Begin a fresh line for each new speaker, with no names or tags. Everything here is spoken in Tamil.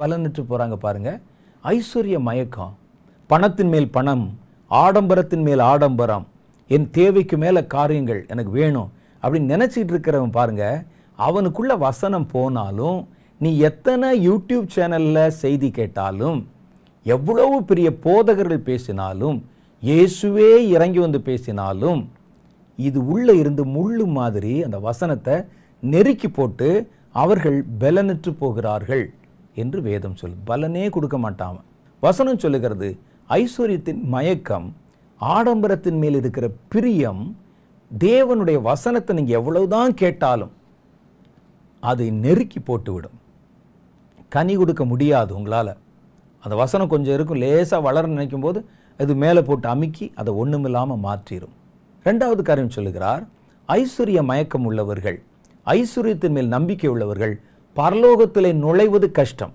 பலனற்று போகிறாங்க பாருங்கள் ஐஸ்வர்ய மயக்கம் பணத்தின் மேல் பணம் ஆடம்பரத்தின் மேல் ஆடம்பரம் என் தேவைக்கு மேலே காரியங்கள் எனக்கு வேணும் அப்படின்னு நினச்சிக்கிட்டு இருக்கிறவன் பாருங்கள் அவனுக்குள்ள வசனம் போனாலும் நீ எத்தனை யூடியூப் சேனலில் செய்தி கேட்டாலும் எவ்வளவு பெரிய போதகர்கள் பேசினாலும் இயேசுவே இறங்கி வந்து பேசினாலும் இது உள்ளே இருந்து முள்ளு மாதிரி அந்த வசனத்தை நெருக்கி போட்டு அவர்கள் பலனற்று போகிறார்கள் என்று வேதம் சொல்லு பலனே கொடுக்க மாட்டான் வசனம் சொல்லுகிறது ஐஸ்வர்யத்தின் மயக்கம் ஆடம்பரத்தின் மேல் இருக்கிற பிரியம் தேவனுடைய வசனத்தை நீங்கள் எவ்வளவுதான் கேட்டாலும் அதை நெருக்கி போட்டுவிடும் கனி கொடுக்க முடியாது உங்களால் அந்த வசனம் கொஞ்சம் இருக்கும் லேசாக வளர நினைக்கும் போது அது மேலே போட்டு அமுக்கி அதை ஒன்றுமில்லாமல் மாற்றிடும் ரெண்டாவது காரியம் சொல்லுகிறார் ஐஸ்வர்ய மயக்கம் உள்ளவர்கள் ஐஸ்வர்யத்தின் மேல் நம்பிக்கை உள்ளவர்கள் பரலோகத்தில் நுழைவது கஷ்டம்